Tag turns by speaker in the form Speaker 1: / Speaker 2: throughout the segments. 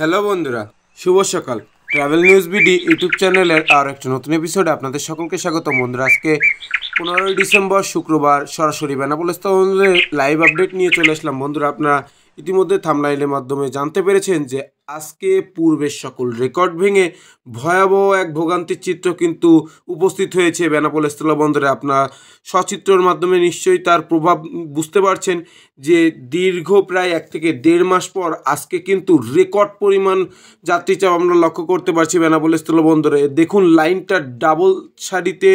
Speaker 1: hello বন্ধুরা শুভ সকাল travel news BD YouTube চ্যানেলের আর একটা নতুন এপিসোডে আপনাদের সকলকে স্বাগত বন্ধুরা আজকে পনেরোই ডিসেম্বর শুক্রবার সরাসরি বেনাপোল লাইভ আপডেট নিয়ে চলে আসলাম বন্ধুরা আপনারা ইতিমধ্যে থামলাইনের মাধ্যমে জানতে পেরেছেন যে আজকে পূর্বের সকল রেকর্ড ভেঙে ভয়াবহ এক ভোগান্তির চিত্র কিন্তু উপস্থিত হয়েছে বেনাপোল স্থলবন্দরে আপনার সচিত্রর মাধ্যমে নিশ্চয়ই তার প্রভাব বুঝতে পারছেন যে দীর্ঘ প্রায় এক থেকে দেড় মাস পর আজকে কিন্তু রেকর্ড পরিমাণ যাত্রী চাপ আমরা লক্ষ্য করতে পারছি বেনাপোল স্থলবন্দরে দেখুন লাইনটা ডাবল সারিতে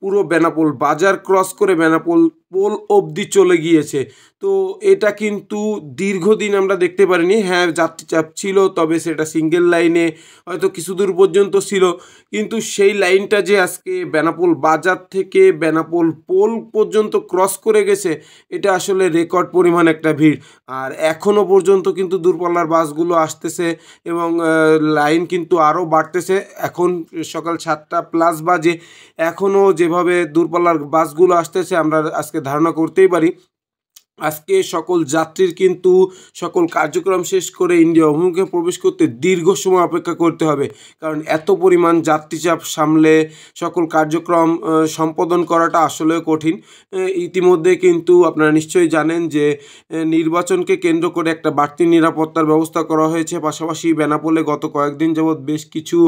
Speaker 1: পুরো বেনাপোল বাজার ক্রস করে বেনাপোল পোল অবধি চলে গিয়েছে তো এটা কিন্তু দীর্ঘদিন আমরা দেখতে পারিনি হ্যাঁ যাত্রী চাপ ছিল তবে সেটা সিঙ্গেল লাইনে হয়তো কিছু দূর পর্যন্ত ছিল কিন্তু সেই লাইনটা যে আজকে বেনাপোল বাজার থেকে বেনাপোল পোল পর্যন্ত ক্রস করে গেছে এটা আসলে রেকর্ড পরিমাণ একটা ভিড় আর এখনও পর্যন্ত কিন্তু দূরপাল্লার বাসগুলো আসতেছে এবং লাইন কিন্তু আরও বাড়তেছে এখন সকাল সাতটা প্লাস বাজে এখনও যে যেভাবে দূরপাল্লার বাসগুলো আসতেছে আমরা আজকে ধারণা করতেই পারি আজকে সকল যাত্রীর কিন্তু সকল কার্যক্রম শেষ করে ইন্ডিয়া অভিমুখে প্রবেশ করতে দীর্ঘ সময় অপেক্ষা করতে হবে কারণ এত পরিমাণ যাত্রীচাপ সামলে সকল কার্যক্রম সম্পাদন করাটা আসলে কঠিন ইতিমধ্যে কিন্তু আপনারা নিশ্চয়ই জানেন যে নির্বাচনকে কেন্দ্র করে একটা বাড়তি নিরাপত্তার ব্যবস্থা করা হয়েছে পাশাপাশি বেনাপোলে গত কয়েকদিন যাবৎ বেশ কিছু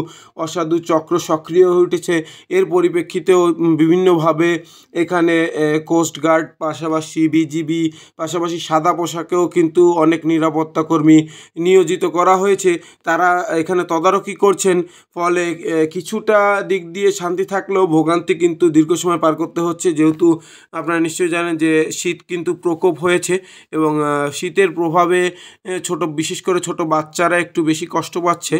Speaker 1: অসাধু চক্র সক্রিয় হয়ে উঠেছে এর পরিপ্রেক্ষিতেও বিভিন্নভাবে এখানে কোস্টগার্ড পাশাপাশি বিজিবি পাশাপাশি সাদা পোশাকেও কিন্তু অনেক নিরাপত্তাকর্মী নিয়োজিত করা হয়েছে তারা এখানে তদারকি করছেন ফলে কিছুটা দিক দিয়ে শান্তি থাকলেও ভোগান্তি কিন্তু দীর্ঘ সময় পার করতে হচ্ছে যেহেতু আপনারা নিশ্চয়ই জানেন যে শীত কিন্তু প্রকোপ হয়েছে এবং শীতের প্রভাবে ছোট বিশেষ করে ছোট বাচ্চারা একটু বেশি কষ্ট পাচ্ছে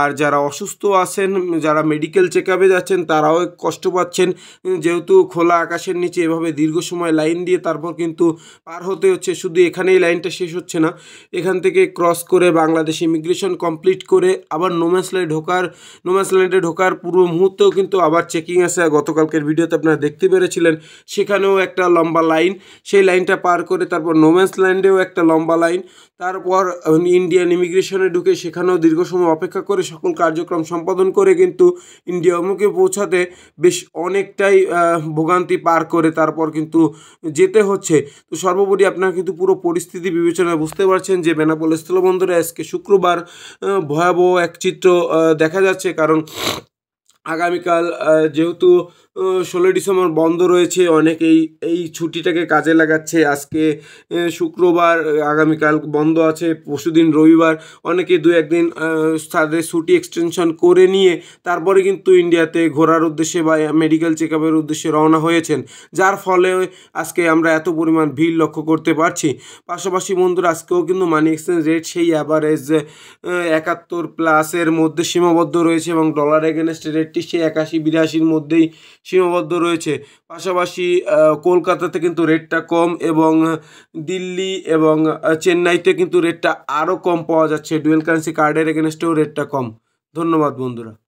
Speaker 1: আর যারা অসুস্থ আছেন যারা মেডিকেল চেক আপে যাচ্ছেন তারাও কষ্ট পাচ্ছেন যেহেতু খোলা আকাশের নিচে এভাবে দীর্ঘ সময় লাইন দিয়ে তারপর কিন্তু পার হতে হচ্ছে শুধু এখানেই লাইনটা শেষ হচ্ছে না এখান থেকে ক্রস করে বাংলাদেশ ইমিগ্রেশন কমপ্লিট করে আবার লাইন ঢোকার নোম্যান্সল্যান্ডে ঢোকার পূর্ব মুহূর্তেও কিন্তু আবার চেকিং আসে গতকালকের ভিডিওতে আপনারা দেখতে পেরেছিলেন সেখানেও একটা লম্বা লাইন সেই লাইনটা পার করে তারপর নোম্যান্সল্যান্ডেও একটা লম্বা লাইন তারপর ইন্ডিয়ান ইমিগ্রেশনে ঢুকে সেখানেও দীর্ঘ সময় অপেক্ষা করে সকল কার্যক্রম সম্পাদন করে কিন্তু ইন্ডিয়া অভিমুখে পৌঁছাতে বেশ অনেকটাই ভোগান্তি পার করে তারপর কিন্তু যেতে হচ্ছে তো সর্বোপরি আপনারা কিন্তু পুরো পরিস্থিতি বিবেচনায় বুঝতে পারছেন যে বেনাপোল স্থলবন্দরে আজকে শুক্রবার ভয়াবহ এক চিত্র দেখা যাচ্ছে কারণ আগামীকাল যেহেতু ষোলোই ডিসেম্বর বন্ধ রয়েছে অনেকেই এই ছুটিটাকে কাজে লাগাচ্ছে আজকে শুক্রবার আগামীকাল বন্ধ আছে পরশুদিন রবিবার অনেকে দু একদিন তাদের ছুটি এক্সটেনশন করে নিয়ে তারপরে কিন্তু ইন্ডিয়াতে ঘোরার উদ্দেশ্যে বা মেডিকেল চেক আপের উদ্দেশ্যে রওনা হয়েছেন যার ফলে আজকে আমরা এত পরিমাণ ভিড় লক্ষ্য করতে পারছি পাশাপাশি বন্ধুরা আজকেও কিন্তু মানি এক্সচেঞ্জ রেট সেই অ্যাভারেজ একাত্তর প্লাসের মধ্যে সীমাবদ্ধ রয়েছে এবং ডলার এগেনস্ট রেট তেত্রিশে একাশি বিরাশির মধ্যেই সীমাবদ্ধ রয়েছে পাশাপাশি কলকাতাতে কিন্তু রেটটা কম এবং দিল্লি এবং চেন্নাইতে কিন্তু রেটটা আরও কম পাওয়া যাচ্ছে ডুয়েল কারেন্সি কার্ডের এগেনস্টেও রেটটা কম ধন্যবাদ বন্ধুরা